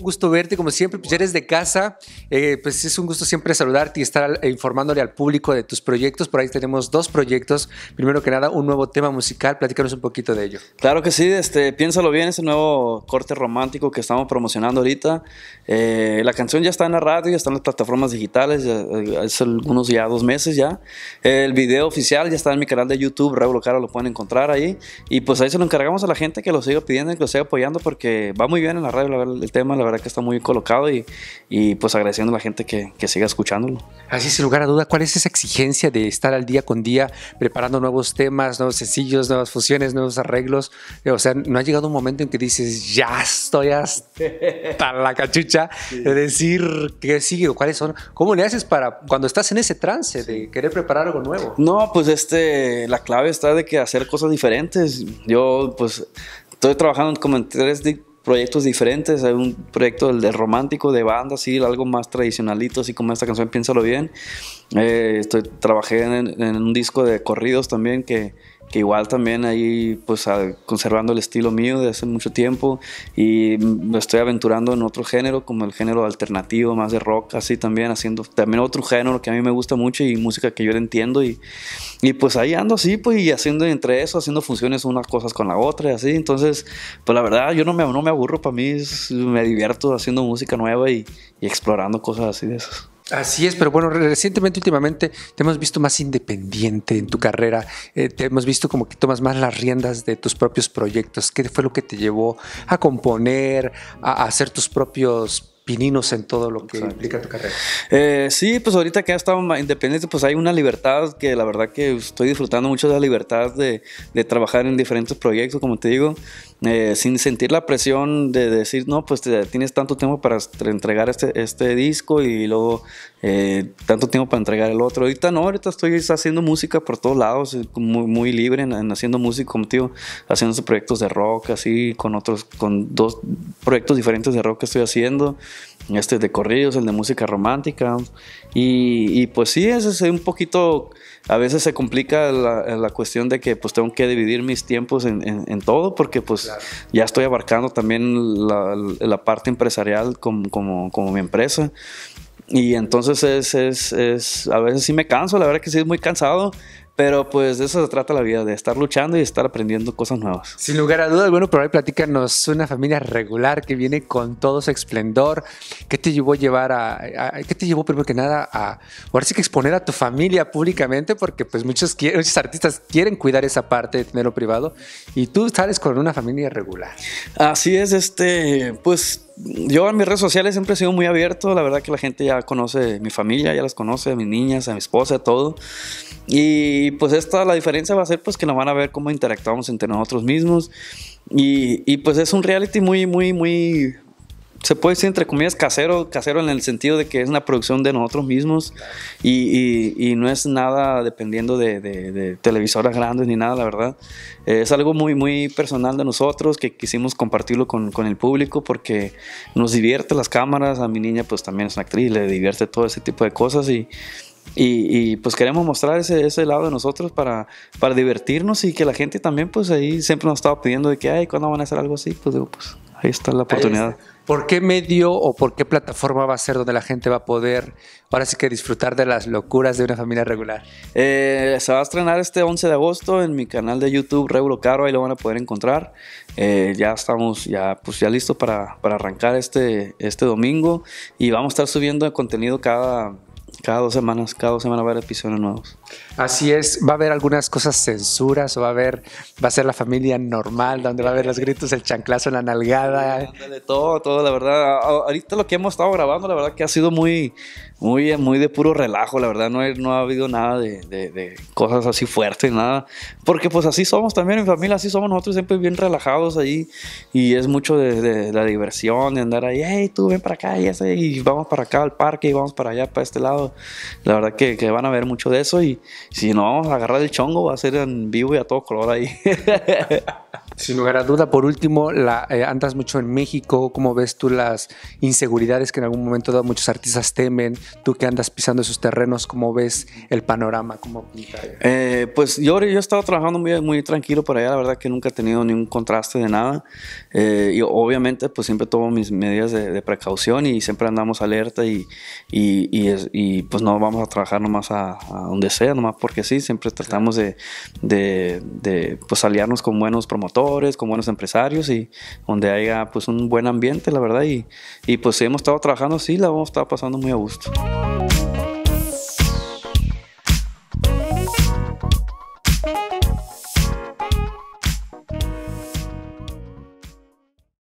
gusto verte, como siempre, pues ya eres de casa, eh, pues es un gusto siempre saludarte y estar e informándole al público de tus proyectos. Por ahí tenemos dos proyectos. Primero que nada, un nuevo tema musical, platícanos un poquito de ello. Claro que sí, este, piénsalo bien, ese nuevo corte romántico que estamos promocionando ahorita. Eh, la canción ya está en la radio, ya está en las plataformas digitales, eh, hace algunos ya dos meses ya. El video oficial ya está en mi canal de YouTube, Raúl Caro, lo pueden encontrar ahí. Y pues ahí se lo encargamos a la gente que lo siga pidiendo y que lo siga apoyando porque va muy bien en la radio el tema, la verdad que está muy colocado y, pues agradeciendo a la gente que, siga escuchándolo. Así sin lugar a duda, ¿cuál es esa exigencia de estar al día con día preparando nuevos temas, nuevos sencillos, nuevas fusiones, nuevos arreglos? O sea, ¿no ha llegado un momento en que dices, ya estoy hasta la cachucha de decir qué sigue o cuáles son? ¿Cómo le haces para cuando estás en ese trance de querer preparar algo nuevo? No, pues este, la clave está de que hacer cosas diferentes. Yo pues estoy trabajando como en tres, proyectos diferentes. Hay un proyecto del romántico, de banda, así, algo más tradicionalito, así como esta canción Piénsalo Bien. Eh, estoy, trabajé en, un disco de corridos también que que igual también ahí pues conservando el estilo mío de hace mucho tiempo y me estoy aventurando en otro género como el género alternativo más de rock así también haciendo también otro género que a mí me gusta mucho y música que yo entiendo y, y pues ahí ando así pues y haciendo entre eso haciendo funciones unas cosas con la otra y así entonces pues la verdad yo no me, no me aburro para mí me divierto haciendo música nueva y explorando cosas así de esas Así es, pero bueno, recientemente, últimamente, te hemos visto más independiente en tu carrera, eh, te hemos visto como que tomas más las riendas de tus propios proyectos. ¿Qué fue lo que te llevó a componer, a, a hacer tus propios en todo lo pues que implica tu carrera. Eh, sí, pues ahorita que ya estado independiente pues hay una libertad que la verdad que estoy disfrutando mucho de la libertad de, trabajar en diferentes proyectos, como te digo, eh, sin sentir la presión de decir, no, pues tienes tanto tiempo para entregar este, este, disco y luego eh, tanto tiempo para entregar el otro. Ahorita no, ahorita estoy haciendo música por todos lados, muy, libre en, haciendo música, como tío, haciendo proyectos de rock, así, con otros, con dos proyectos diferentes de rock que estoy haciendo este de corridos, el de música romántica. Y, pues sí, ese es un poquito, a veces se complica la, cuestión de que pues tengo que dividir mis tiempos en, todo porque pues ya estoy abarcando también la, parte empresarial como, mi empresa. Y entonces es, es, a veces sí me canso, la verdad que sí es muy cansado, pero pues de eso se trata la vida, de estar luchando y estar aprendiendo cosas nuevas. Sin lugar a dudas, bueno, pero ahí platícanos una familia regular que viene con todo su esplendor. ¿Qué te llevó a llevar a, qué te llevó primero que nada a, ahora sí que exponer a tu familia públicamente? Porque pues muchos, muchos artistas quieren cuidar esa parte de tenerlo privado y tú sales con una familia regular. Así es, este, pues yo en mis redes sociales siempre he sido muy abierto. La verdad que la gente ya conoce mi familia, ya las conoce, a mis niñas, a mi esposa, todo. Y pues esta, la diferencia va a ser pues que nos van a ver cómo interactuamos entre nosotros mismos. Y, y pues es un reality muy, muy, muy, se puede decir entre comillas casero, casero en el sentido de que es una producción de nosotros mismos y, y, no es nada dependiendo de, televisoras grandes ni nada, la verdad. es algo muy, muy personal de nosotros que quisimos compartirlo con, con, el público porque nos divierte las cámaras, a mi niña pues también es una actriz, le divierte todo ese tipo de cosas y... y pues queremos mostrar ese, ese, lado de nosotros para, para divertirnos y que la gente también pues ahí siempre nos estaba pidiendo de que, ay, ¿cuándo van a hacer algo así? Pues digo, pues ahí está la oportunidad. ¿Por qué medio o por qué plataforma va a ser donde la gente va a poder ahora que disfrutar de las locuras de una familia regular? Eh, se va a estrenar este 11 de agosto en mi canal de YouTube Regulo Caro, ahí lo van a poder encontrar. Eh, ya estamos ya, pues ya listos para, arrancar este, este domingo y vamos a estar subiendo contenido cada, cada dos semanas, cada dos semanas va a haber episodios nuevos. Así es, va a haber algunas cosas censuras, o va a haber, va a ser la familia normal, donde va a haber los gritos, el chanclazo, la nalgada. de todo, todo, la verdad. Ahorita lo que hemos estado grabando, la verdad que ha sido muy, muy, muy de puro relajo, la verdad. No, no ha habido nada de, cosas así fuertes, nada. Porque pues así somos también en familia, así somos nosotros siempre bien relajados ahí. Y es mucho de, la diversión, de andar ahí, hey, tú ven para acá y, y vamos para acá al parque y vamos para allá, para este lado la verdad que, que, van a ver mucho de eso y si no vamos a agarrar el chongo va a ser en vivo y a todo color ahí. Sin lugar a duda, por último, eh, andas mucho en México, ¿cómo ves tú las inseguridades que en algún momento muchos artistas temen? Tú que andas pisando esos terrenos, ¿cómo ves el panorama? Eh, pues yo, yo he estado trabajando muy, tranquilo por allá, la verdad que nunca he tenido ningún contraste de nada. Eh, y obviamente, pues siempre tomo mis medidas de, precaución y siempre andamos alerta y, pues no vamos a trabajar nomás a, donde sea, nomás porque sí, siempre tratamos de, pues, aliarnos con buenos promotores con buenos empresarios y donde haya pues un buen ambiente, la verdad. Y, y pues hemos estado trabajando, sí, la hemos estado pasando muy a gusto.